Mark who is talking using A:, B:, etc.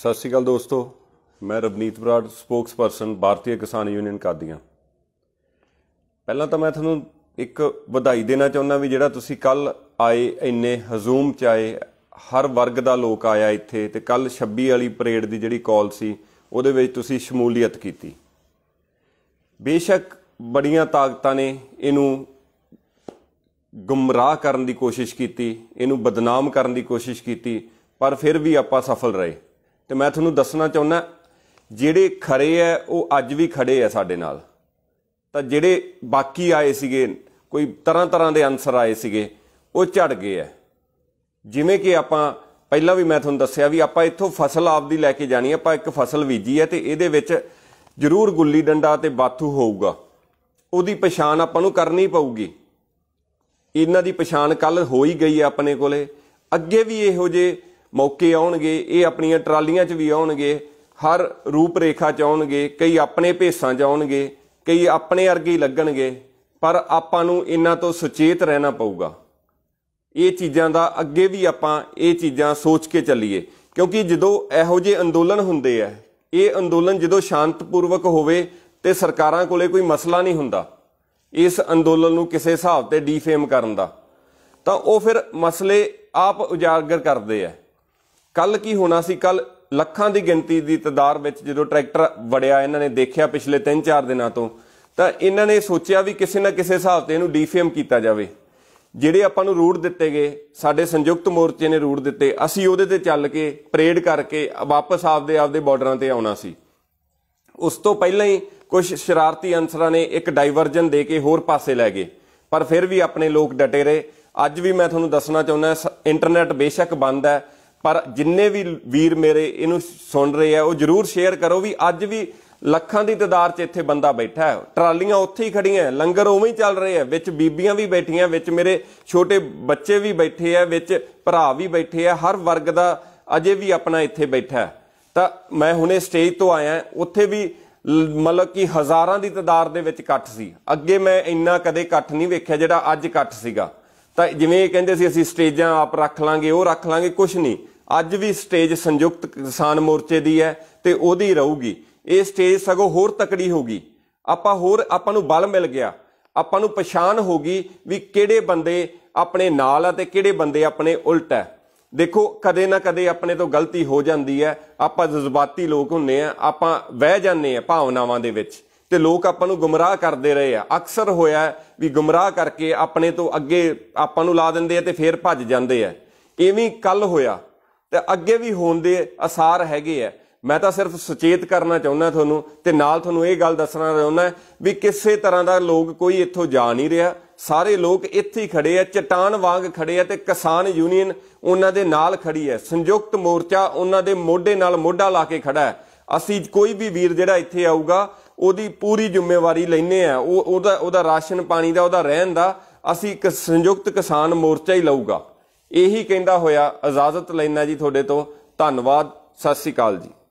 A: ਸਤਿ ਸ਼੍ਰੀ ਅਕਾਲ ਦੋਸਤੋ ਮੈਂ ਰਵਨੀਤ ਬਰਾੜ ਸਪੋਕਸਪਰਸਨ ਭਾਰਤੀ ਕਿਸਾਨ ਯੂਨੀਅਨ ਕਾਦੀਆਂ ਪਹਿਲਾਂ ਤਾਂ ਮੈਂ ਤੁਹਾਨੂੰ ਇੱਕ ਵਧਾਈ ਦੇਣਾ ਚਾਹੁੰਦਾ ਵੀ ਜਿਹੜਾ ਤੁਸੀਂ ਕੱਲ ਆਏ ਇੰਨੇ ਹਜ਼ੂਮ ਚ ਆਏ ਹਰ ਵਰਗ ਦਾ ਲੋਕ ਆਇਆ ਇੱਥੇ ਤੇ ਕੱਲ 26 ਵਾਲੀ ਪਰੇਡ ਦੀ ਜਿਹੜੀ ਕਾਲ ਸੀ ਉਹਦੇ ਵਿੱਚ ਤੁਸੀਂ ਸ਼ਮੂਲੀਅਤ ਕੀਤੀ ਬੇਸ਼ੱਕ ਬੜੀਆਂ ਤਾਕਤਾਂ ਨੇ ਇਹਨੂੰ ਗੁੰਮਰਾਹ ਕਰਨ ਦੀ ਕੋਸ਼ਿਸ਼ ਕੀਤੀ ਇਹਨੂੰ ਬਦਨਾਮ ਕਰਨ ਦੀ ਕੋਸ਼ਿਸ਼ ਕੀਤੀ ਪਰ ਫਿਰ ਵੀ ਆਪਾਂ ਸਫਲ ਰਹੇ ਤੇ ਮੈਂ ਤੁਹਾਨੂੰ ਦੱਸਣਾ ਚਾਹੁੰਦਾ ਜਿਹੜੇ ਖਰੇ ਐ ਉਹ ਅੱਜ ਵੀ ਖੜੇ ਐ ਸਾਡੇ ਨਾਲ ਤਾਂ ਜਿਹੜੇ ਬਾਕੀ ਆਏ ਸੀਗੇ ਕੋਈ ਤਰ੍ਹਾਂ ਤਰ੍ਹਾਂ ਦੇ ਅਨਸਰ ਆਏ ਸੀਗੇ ਉਹ ਝੜ ਗਏ ਐ ਜਿਵੇਂ ਕਿ ਆਪਾਂ ਪਹਿਲਾਂ ਵੀ ਮੈਂ ਤੁਹਾਨੂੰ ਦੱਸਿਆ ਵੀ ਆਪਾਂ ਇੱਥੋਂ ਫਸਲ ਆਪਦੀ ਲੈ ਕੇ ਜਾਣੀ ਆਪਾਂ ਇੱਕ ਫਸਲ ਬੀਜੀ ਐ ਤੇ ਇਹਦੇ ਵਿੱਚ ਜ਼ਰੂਰ ਗੁੱਲੀ ਡੰਡਾ ਤੇ ਬਾਥੂ ਹੋਊਗਾ ਉਹਦੀ ਪਛਾਣ ਆਪਾਂ ਨੂੰ ਕਰਨੀ ਪਊਗੀ ਇਹਨਾਂ ਦੀ ਪਛਾਣ ਕੱਲ ਹੋ ਹੀ ਗਈ ਆ ਆਪਣੇ ਕੋਲੇ ਅੱਗੇ ਵੀ ਇਹੋ ਜੇ ਮੌਕੇ ਆਉਣਗੇ ਇਹ ਆਪਣੀਆਂ ਟਰਾਲੀਆਂ 'ਚ ਵੀ ਆਉਣਗੇ ਹਰ ਰੂਪ ਰੇਖਾ 'ਚ ਆਉਣਗੇ ਕਈ ਆਪਣੇ ਭੇਸਾਂ 'ਚ ਆਉਣਗੇ ਕਈ ਆਪਣੇ ਅਰਗੇ ਲੱਗਣਗੇ ਪਰ ਆਪਾਂ ਨੂੰ ਇਹਨਾਂ ਤੋਂ ਸੁਚੇਤ ਰਹਿਣਾ ਪਊਗਾ ਇਹ ਚੀਜ਼ਾਂ ਦਾ ਅੱਗੇ ਵੀ ਆਪਾਂ ਇਹ ਚੀਜ਼ਾਂ ਸੋਚ ਕੇ ਚੱਲੀਏ ਕਿਉਂਕਿ ਜਦੋਂ ਇਹੋ ਜਿਹੇ ਅੰਦੋਲਨ ਹੁੰਦੇ ਆ ਇਹ ਅੰਦੋਲਨ ਜਦੋਂ ਸ਼ਾਂਤਪੂਰਵਕ ਹੋਵੇ ਤੇ ਸਰਕਾਰਾਂ ਕੋਲੇ ਕੋਈ ਮਸਲਾ ਨਹੀਂ ਹੁੰਦਾ ਇਸ ਅੰਦੋਲਨ ਨੂੰ ਕਿਸੇ ਹਿਸਾਬ ਤੇ ਡੀਫੇਮ ਕਰਨ ਦਾ ਤਾਂ ਉਹ ਫਿਰ ਮਸਲੇ ਆਪ ਉਜਾਗਰ ਕਰਦੇ ਆ ਕੱਲ ਕੀ ਹੋਣਾ ਸੀ ਕੱਲ ਲੱਖਾਂ ਦੀ ਗਿਣਤੀ ਦੀ ਤਦਾਰ ਵਿੱਚ ਜਦੋਂ ਟਰੈਕਟਰ ਵੜਿਆ ਇਹਨਾਂ ਨੇ ਦੇਖਿਆ ਪਿਛਲੇ 3-4 ਦਿਨਾਂ ਤੋਂ ਤਾਂ ਇਹਨਾਂ ਨੇ ਸੋਚਿਆ ਵੀ ਕਿਸੇ ਨਾ ਕਿਸੇ ਹਿਸਾਬ ਤੇ ਇਹਨੂੰ ਡੀਫੇਮ ਕੀਤਾ ਜਾਵੇ ਜਿਹੜੇ ਆਪਾਂ ਨੂੰ ਰੂਟ ਦਿੱਤੇ ਗਏ ਸਾਡੇ ਸੰਯੁਕਤ ਮੋਰਚੇ ਨੇ ਰੂਟ ਦਿੱਤੇ ਅਸੀਂ ਉਹਦੇ ਤੇ ਚੱਲ ਕੇ ਪਰੇਡ ਕਰਕੇ ਵਾਪਸ ਆਪਦੇ ਆਪਦੇ ਬਾਰਡਰਾਂ ਤੇ ਆਉਣਾ ਸੀ ਉਸ ਤੋਂ ਪਹਿਲਾਂ ਹੀ ਕੁਝ ਸ਼ਰਾਰਤੀ ਅੰਸਰਾਂ ਨੇ ਇੱਕ ਡਾਈਵਰਜਨ ਦੇ ਕੇ ਹੋਰ ਪਾਸੇ ਲੈ ਗਏ ਪਰ ਫਿਰ ਵੀ ਆਪਣੇ ਲੋਕ ਡਟੇ ਰਹੇ ਅੱਜ ਵੀ ਮੈਂ ਤੁਹਾਨੂੰ ਦੱਸਣਾ ਚਾਹੁੰਦਾ ਇੰਟਰਨੈਟ ਬੇਸ਼ੱਕ ਬੰਦ ਹੈ ਪਰ ਜਿੰਨੇ ਵੀ ਵੀਰ ਮੇਰੇ ਇਹਨੂੰ ਸੁਣ ਰਹੇ ਆ ਉਹ ਜਰੂਰ ਸ਼ੇਅਰ ਕਰੋ ਵੀ ਅੱਜ ਵੀ ਲੱਖਾਂ ਦੀ ਤਦਾਦ 'ਚ ਇੱਥੇ ਬੰਦਾ ਬੈਠਾ ਹੈ ਟਰਾਲੀਆਂ ਉੱਥੇ ਹੀ ਖੜੀਆਂ ਲੰਗਰ ਉਵੇਂ ਹੀ ਚੱਲ ਰਹੇ ਆ ਵਿੱਚ ਬੀਬੀਆਂ ਵੀ ਬੈਠੀਆਂ ਵਿੱਚ ਮੇਰੇ ਛੋਟੇ ਬੱਚੇ ਵੀ ਬੈਠੇ ਆ ਵਿੱਚ ਭਰਾ ਵੀ ਬੈਠੇ ਆ ਹਰ ਵਰਗ ਦਾ ਅਜੇ ਵੀ ਆਪਣਾ ਇੱਥੇ ਬੈਠਾ ਤਾਂ ਮੈਂ ਹੁਣੇ ਸਟੇਜ ਤੋਂ ਆਇਆ ਉੱਥੇ ਵੀ ਮਤਲਬ ਕਿ ਹਜ਼ਾਰਾਂ ਦੀ ਤਦਾਦ ਦੇ ਵਿੱਚ ਇਕੱਠ ਸੀ ਅੱਗੇ ਮੈਂ ਇੰਨਾ ਕਦੇ ਇਕੱਠ ਨਹੀਂ ਵੇਖਿਆ ਜਿਹੜਾ ਅੱਜ ਇਕੱਠ ਸੀਗਾ ਤਾਂ ਜਿਵੇਂ ਇਹ ਕਹਿੰਦੇ ਸੀ ਅਸੀਂ ਸਟੇਜਾਂ ਆਪ ਰੱਖ ਲਾਂਗੇ ਉਹ ਰੱਖ ਲਾਂਗੇ ਕੁਝ ਨਹੀਂ ਅੱਜ ਵੀ ਸਟੇਜ ਸੰਯੁਕਤ ਕਿਸਾਨ ਮੋਰਚੇ ਦੀ ਹੈ ਤੇ ਉਹਦੀ ਰਹੂਗੀ ਇਹ ਸਟੇਜ ਸਗੋਂ ਹੋਰ ਤਕੜੀ ਹੋਗੀ ਆਪਾਂ ਹੋਰ ਆਪਾਂ ਨੂੰ ਬਲ ਮਿਲ ਗਿਆ ਆਪਾਂ ਨੂੰ ਪਛਾਣ ਹੋ ਗਈ ਵੀ ਕਿਹੜੇ ਬੰਦੇ ਆਪਣੇ ਨਾਲ ਆ ਤੇ ਕਿਹੜੇ ਬੰਦੇ ਆਪਣੇ ਉਲਟ ਹੈ ਦੇਖੋ ਕਦੇ ਨਾ ਕਦੇ ਆਪਣੇ ਤੋਂ ਗਲਤੀ ਹੋ ਜਾਂਦੀ ਹੈ ਆਪਾਂ ਜਜ਼ਬਾਤੀ ਲੋਕ ਹੁੰਨੇ ਆ ਆਪਾਂ ਵਹਿ ਜਾਂਦੇ ਆ ਭਾਵਨਾਵਾਂ ਦੇ ਵਿੱਚ ਤੇ ਲੋਕ ਆਪਾਂ ਨੂੰ ਗੁੰਮਰਾਹ ਕਰਦੇ ਰਹੇ ਆ ਅਕਸਰ ਹੋਇਆ ਵੀ ਗੁੰਮਰਾਹ ਕਰਕੇ ਆਪਣੇ ਤੋਂ ਅੱਗੇ ਆਪਾਂ ਨੂੰ ਲਾ ਦਿੰਦੇ ਆ ਤੇ ਫੇਰ ਭੱਜ ਜਾਂਦੇ ਆ ਇਵੇਂ ਕੱਲ ਹੋਇਆ ਤੇ ਅੱਗੇ ਵੀ ਹੋਣ ਦੇ ਅਸਾਰ ਹੈਗੇ ਆ ਮੈਂ ਤਾਂ ਸਿਰਫ ਸੁਚੇਤ ਕਰਨਾ ਚਾਹੁੰਦਾ ਤੁਹਾਨੂੰ ਤੇ ਨਾਲ ਤੁਹਾਨੂੰ ਇਹ ਗੱਲ ਦੱਸਣਾ ਚਾਹੁੰਦਾ ਵੀ ਕਿਸੇ ਤਰ੍ਹਾਂ ਦਾ ਲੋਕ ਕੋਈ ਇੱਥੋਂ ਜਾ ਨਹੀਂ ਰਿਹਾ ਸਾਰੇ ਲੋਕ ਇੱਥੇ ਹੀ ਖੜੇ ਆ ਚਟਾਨ ਵਾਂਗ ਖੜੇ ਆ ਤੇ ਕਿਸਾਨ ਯੂਨੀਅਨ ਉਹਨਾਂ ਦੇ ਨਾਲ ਖੜੀ ਹੈ ਸੰਯੁਕਤ ਮੋਰਚਾ ਉਹਨਾਂ ਦੇ ਮੋਢੇ ਨਾਲ ਮੋਢਾ ਲਾ ਕੇ ਖੜਾ ਹੈ ਅਸੀਂ ਕੋਈ ਵੀ ਵੀਰ ਜਿਹੜਾ ਇੱਥੇ ਆਊਗਾ ਉਹਦੀ ਪੂਰੀ ਜ਼ਿੰਮੇਵਾਰੀ ਲੈਨੇ ਆ ਉਹ ਉਹਦਾ ਉਹਦਾ ਰਾਸ਼ਨ ਪਾਣੀ ਦਾ ਉਹਦਾ ਰਹਿਣ ਦਾ ਅਸੀਂ ਇੱਕ ਸੰਯੁਕਤ ਕਿਸਾਨ ਮੋਰਚਾ ਹੀ ਲਊਗਾ ਇਹੀ ਕਹਿੰਦਾ ਹੋਇਆ ਇਜਾਜ਼ਤ ਲੈਣਾ ਜੀ ਤੁਹਾਡੇ ਤੋਂ ਧੰਨਵਾਦ ਸਤਿ ਸ੍ਰੀ ਅਕਾਲ ਜੀ